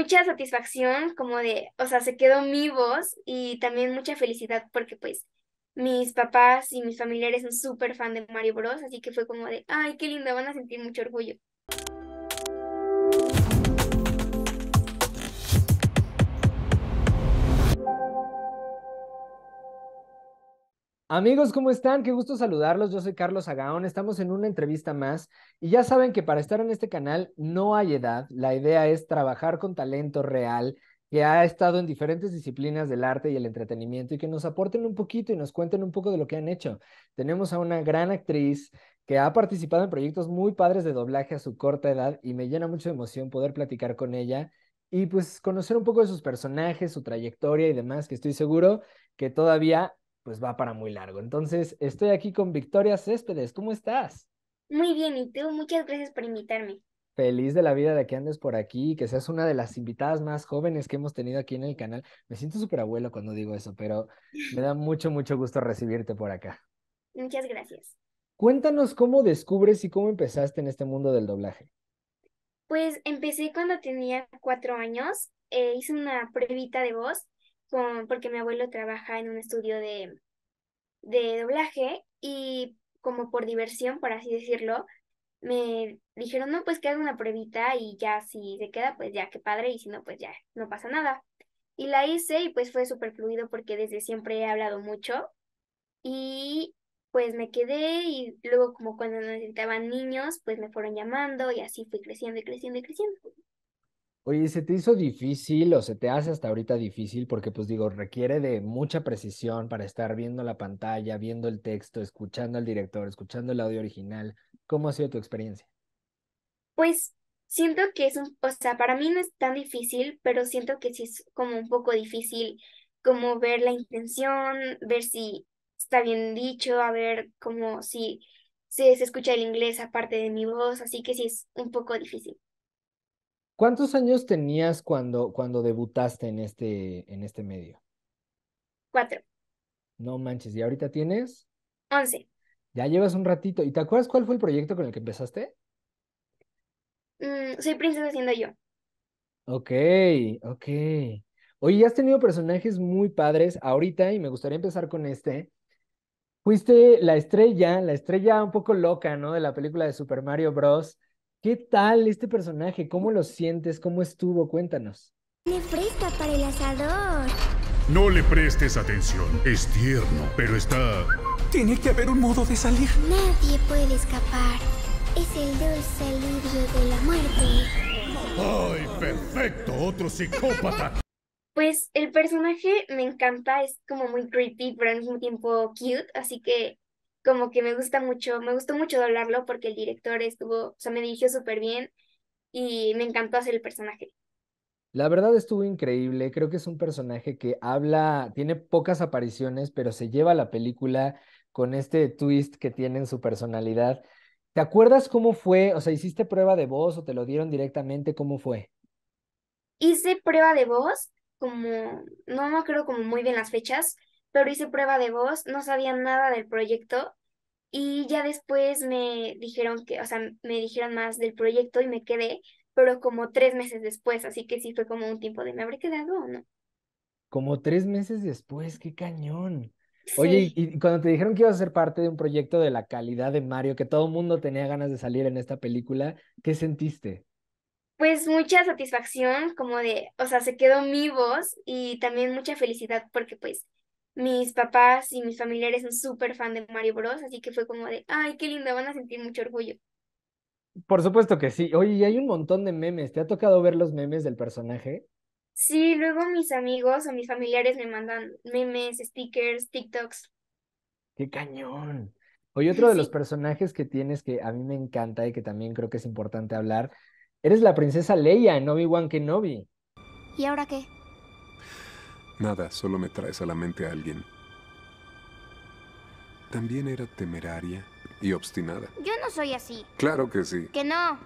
mucha satisfacción como de, o sea, se quedó mi voz y también mucha felicidad porque pues mis papás y mis familiares son súper fan de Mario Bros, así que fue como de, ay, qué lindo, van a sentir mucho orgullo. Amigos, ¿cómo están? Qué gusto saludarlos. Yo soy Carlos Agaón. Estamos en una entrevista más y ya saben que para estar en este canal no hay edad. La idea es trabajar con talento real que ha estado en diferentes disciplinas del arte y el entretenimiento y que nos aporten un poquito y nos cuenten un poco de lo que han hecho. Tenemos a una gran actriz que ha participado en proyectos muy padres de doblaje a su corta edad y me llena mucho de emoción poder platicar con ella y pues conocer un poco de sus personajes, su trayectoria y demás, que estoy seguro que todavía pues va para muy largo. Entonces, mm. estoy aquí con Victoria Céspedes. ¿Cómo estás? Muy bien, y tú, muchas gracias por invitarme. Feliz de la vida de que andes por aquí, que seas una de las invitadas más jóvenes que hemos tenido aquí en el canal. Me siento súper abuelo cuando digo eso, pero me da mucho, mucho gusto recibirte por acá. Muchas gracias. Cuéntanos cómo descubres y cómo empezaste en este mundo del doblaje. Pues empecé cuando tenía cuatro años, eh, hice una pruebita de voz porque mi abuelo trabaja en un estudio de, de doblaje y como por diversión, por así decirlo, me dijeron, no, pues que haga una pruebita y ya si se queda, pues ya, qué padre, y si no, pues ya, no pasa nada. Y la hice y pues fue súper fluido porque desde siempre he hablado mucho y pues me quedé y luego como cuando necesitaban niños, pues me fueron llamando y así fui creciendo y creciendo y creciendo. Oye, ¿se te hizo difícil o se te hace hasta ahorita difícil? Porque pues digo, requiere de mucha precisión para estar viendo la pantalla, viendo el texto, escuchando al director, escuchando el audio original. ¿Cómo ha sido tu experiencia? Pues siento que es un, o sea, para mí no es tan difícil, pero siento que sí es como un poco difícil como ver la intención, ver si está bien dicho, a ver como si se, se escucha el inglés aparte de mi voz, así que sí es un poco difícil. ¿Cuántos años tenías cuando, cuando debutaste en este, en este medio? Cuatro. No manches, ¿y ahorita tienes? Once. Ya llevas un ratito. ¿Y te acuerdas cuál fue el proyecto con el que empezaste? Mm, soy princesa siendo yo. Ok, ok. Oye, has tenido personajes muy padres ahorita y me gustaría empezar con este. Fuiste la estrella, la estrella un poco loca, ¿no? De la película de Super Mario Bros. ¿Qué tal este personaje? ¿Cómo lo sientes? ¿Cómo estuvo? Cuéntanos. Me presta para el asador. No le prestes atención. Es tierno, pero está... Tiene que haber un modo de salir. Nadie puede escapar. Es el dulce alivio de la muerte. ¡Ay, perfecto! ¡Otro psicópata! Pues el personaje me encanta, es como muy creepy, pero al mismo tiempo cute, así que como que me gusta mucho, me gustó mucho doblarlo porque el director estuvo, o sea, me dirigió súper bien y me encantó hacer el personaje. La verdad estuvo increíble, creo que es un personaje que habla, tiene pocas apariciones, pero se lleva la película con este twist que tiene en su personalidad. ¿Te acuerdas cómo fue? O sea, ¿hiciste prueba de voz o te lo dieron directamente? ¿Cómo fue? Hice prueba de voz, como, no me acuerdo como muy bien las fechas, pero hice prueba de voz, no sabía nada del proyecto y ya después me dijeron que, o sea, me dijeron más del proyecto y me quedé, pero como tres meses después, así que sí fue como un tiempo de me habré quedado o no. Como tres meses después, qué cañón. Oye, y cuando te dijeron que ibas a ser parte de un proyecto de la calidad de Mario, que todo el mundo tenía ganas de salir en esta película, ¿qué sentiste? Pues mucha satisfacción, como de, o sea, se quedó mi voz y también mucha felicidad porque pues mis papás y mis familiares son súper fan de Mario Bros, así que fue como de, ay, qué lindo, van a sentir mucho orgullo. Por supuesto que sí. Oye, hay un montón de memes. ¿Te ha tocado ver los memes del personaje? Sí, luego mis amigos o mis familiares me mandan memes, stickers, TikToks. ¡Qué cañón! Oye, otro de los personajes que tienes que a mí me encanta y que también creo que es importante hablar, eres la princesa Leia en Obi-Wan Kenobi. ¿Y ahora qué? Nada, solo me traes a la mente a alguien. También era temeraria y obstinada. Yo no soy así. Claro que sí. Que no.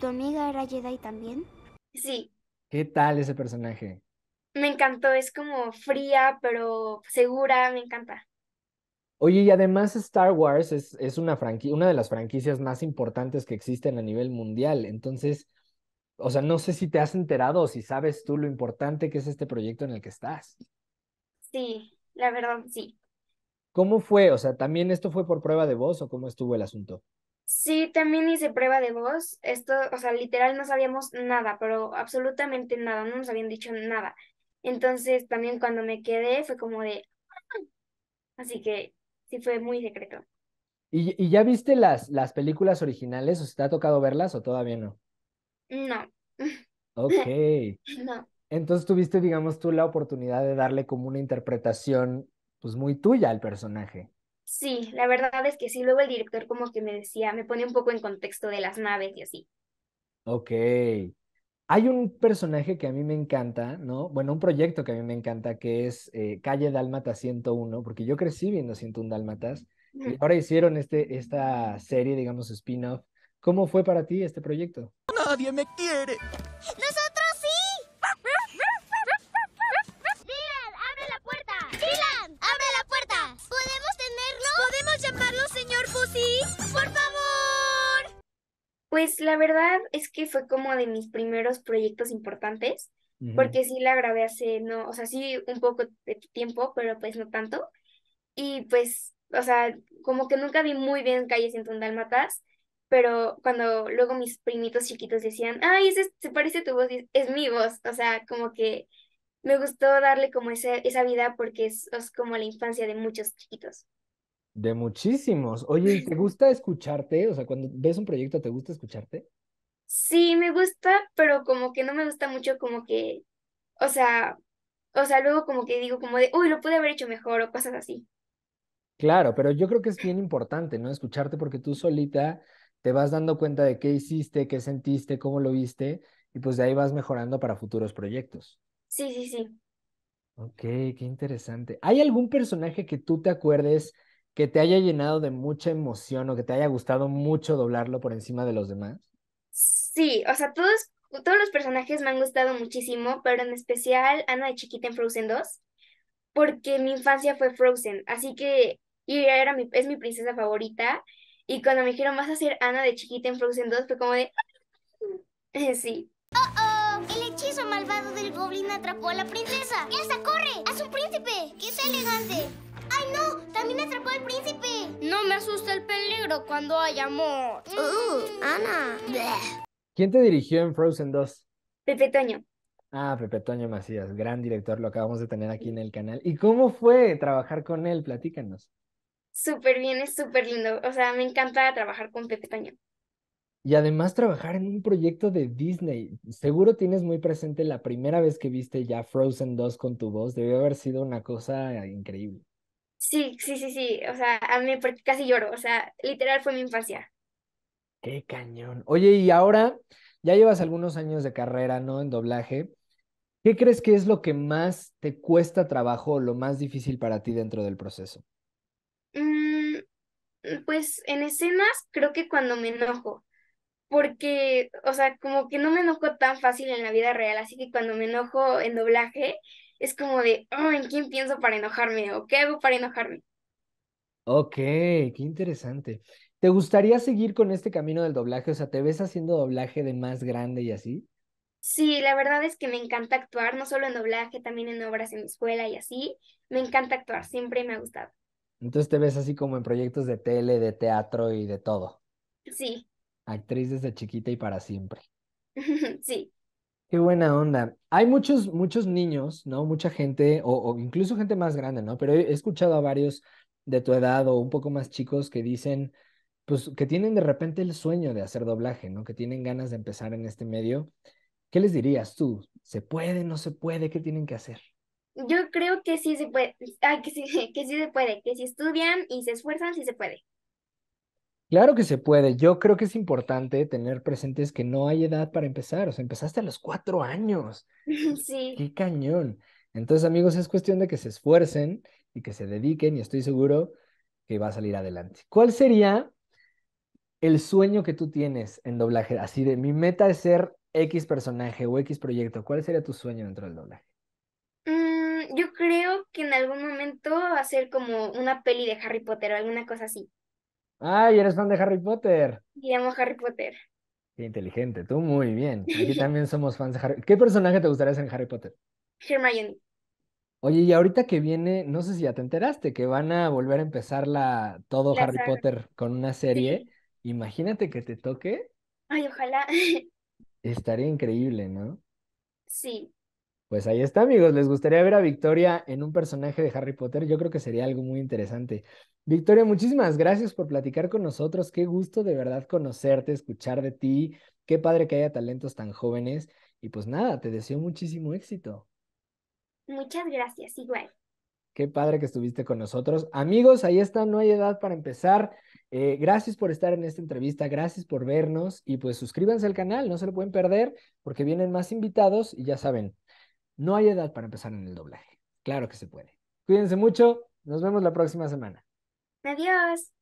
¿Tu amiga era Jedi también? Sí. ¿Qué tal ese personaje? Me encantó, es como fría, pero segura, me encanta. Oye, y además Star Wars es, es una, una de las franquicias más importantes que existen a nivel mundial. Entonces, o sea, no sé si te has enterado o si sabes tú lo importante que es este proyecto en el que estás. Sí, la verdad, sí. ¿Cómo fue? O sea, ¿también esto fue por prueba de voz o cómo estuvo el asunto? Sí, también hice prueba de voz. Esto, o sea, literal no sabíamos nada, pero absolutamente nada, no nos habían dicho nada. Entonces, también cuando me quedé fue como de... Así que sí fue muy secreto. ¿Y, ya viste las, las películas originales? ¿O se te ha tocado verlas o todavía no? No. Ok. No. Entonces tuviste, digamos, tú la oportunidad de darle como una interpretación, pues muy tuya al personaje. Sí, la verdad es que sí. Luego el director como que me decía, me pone un poco en contexto de las naves y así. Ok. Hay un personaje que a mí me encanta, ¿no? Bueno, un proyecto que a mí me encanta, que es eh, Calle Dálmata 101, porque yo crecí viendo 101 Dálmatas. Y ahora hicieron este, esta serie, digamos, spin-off. ¿Cómo fue para ti este proyecto? Nadie me quiere. ¡Nosotros sí! ¡Dylan, abre la puerta! ¡Dylan, abre la puerta! ¿Podemos tenerlo? ¿Podemos llamarlo señor Pussy? ¡Por favor! Pues la verdad es que fue como de mis primeros proyectos importantes, porque sí la grabé hace, no, o sea, sí un poco de tiempo, pero pues no tanto. Y pues, o sea, como que nunca vi muy bien Calles en Dalmatas, pero cuando luego mis primitos chiquitos decían, ay, ese se parece a tu voz, es mi voz, o sea, como que me gustó darle como ese, esa vida porque es, como la infancia de muchos chiquitos. De muchísimos. Oye, te gusta escucharte? O sea, cuando ves un proyecto, ¿te gusta escucharte? Sí, me gusta, pero como que no me gusta mucho como que, o sea, o sea, luego como que digo como de, uy, lo pude haber hecho mejor o cosas así. Claro, pero yo creo que es bien importante, ¿no? Escucharte porque tú solita te vas dando cuenta de qué hiciste, qué sentiste, cómo lo viste, y pues de ahí vas mejorando para futuros proyectos. Sí, sí, sí. Ok, qué interesante. ¿Hay algún personaje que tú te acuerdes que te haya llenado de mucha emoción o que te haya gustado mucho doblarlo por encima de los demás? Sí, o sea, todos, todos los personajes me han gustado muchísimo, pero en especial Ana de Chiquita en Frozen 2, porque mi infancia fue Frozen, así que y era mi, es mi princesa favorita y cuando me dijeron, vas a ser Ana de chiquita en Frozen 2, fue como de... Eh, sí. ¡Oh, oh! El hechizo malvado del goblin atrapó a la princesa. ¡Elsa, corre! ¡Haz un príncipe! ¡qué elegante! ¡Ay, no! ¡También atrapó al príncipe! No me asusta el peligro cuando hay amor. ¡Uh, Ana! ¿Quién te dirigió en Frozen 2? Pepe Toño. Ah, Pepe Toño Macías, gran director, lo acabamos de tener aquí en el canal. ¿Y cómo fue trabajar con él? Platícanos súper bien, es súper lindo. O sea, me encanta trabajar con Pepe Cañón. Y además trabajar en un proyecto de Disney. Seguro tienes muy presente la primera vez que viste ya Frozen 2 con tu voz. Debió haber sido una cosa increíble. Sí, sí, sí, sí. O sea, a mí casi lloro. O sea, literal fue mi infancia. Qué cañón. Oye, y ahora ya llevas algunos años de carrera, ¿no? En doblaje. ¿Qué crees que es lo que más te cuesta trabajo o lo más difícil para ti dentro del proceso? Pues en escenas creo que cuando me enojo, porque, o sea, como que no me enojo tan fácil en la vida real, así que cuando me enojo en doblaje es como de, oh, ¿en quién pienso para enojarme? ¿O qué hago para enojarme? Ok, qué interesante. ¿Te gustaría seguir con este camino del doblaje? O sea, ¿te ves haciendo doblaje de más grande y así? Sí, la verdad es que me encanta actuar, no solo en doblaje, también en obras en mi escuela y así. Me encanta actuar, siempre me ha gustado. Entonces te ves así como en proyectos de tele, de teatro y de todo. Sí. Actriz desde chiquita y para siempre. sí. Qué buena onda. Hay muchos, muchos niños, ¿no? Mucha gente, o, incluso gente más grande, ¿no? Pero he escuchado a varios de tu edad o un poco más chicos que dicen, pues, que tienen de repente el sueño de hacer doblaje, ¿no? Que tienen ganas de empezar en este medio. ¿Qué les dirías tú? ¿Se puede? ¿No se puede? ¿Qué tienen que hacer? Yo creo que sí se puede, que, sí, que sí se puede, que si estudian y se esfuerzan, sí se puede. Claro que se puede. Yo creo que es importante tener presentes que no hay edad para empezar. O sea, empezaste a los cuatro años. Sí. Qué cañón. Entonces, amigos, es cuestión de que se esfuercen y que se dediquen y estoy seguro que va a salir adelante. ¿Cuál sería el sueño que tú tienes en doblaje? Así de, mi meta es ser X personaje o X proyecto. ¿Cuál sería tu sueño dentro del doblaje? yo creo que en algún momento va a ser como una peli de Harry Potter o alguna cosa así. Ay, eres fan de Harry Potter. Y amo Harry Potter. Qué inteligente, tú muy bien. Aquí también somos fans de Harry. ¿Qué personaje te gustaría ser en Harry Potter? Hermione. Oye, y ahorita que viene, no sé si ya te enteraste, que van a volver a empezar la todo Harry Potter con una serie. Imagínate que te toque. Ay, ojalá. Estaría increíble, ¿no? Sí. Pues ahí está, amigos. ¿Les gustaría ver a Victoria en un personaje de Harry Potter? Yo creo que sería algo muy interesante. Victoria, muchísimas gracias por platicar con nosotros. Qué gusto de verdad conocerte, escuchar de ti. Qué padre que haya talentos tan jóvenes. Y pues nada, te deseo muchísimo éxito. Muchas gracias, igual. Qué padre que estuviste con nosotros. Amigos, ahí está, no hay edad para empezar. Eh, gracias por estar en esta entrevista, gracias por vernos y pues suscríbanse al canal, no se lo pueden perder porque vienen más invitados y ya saben, no hay edad para empezar en el doblaje. Claro que se puede. Cuídense mucho. Nos vemos la próxima semana. Adiós.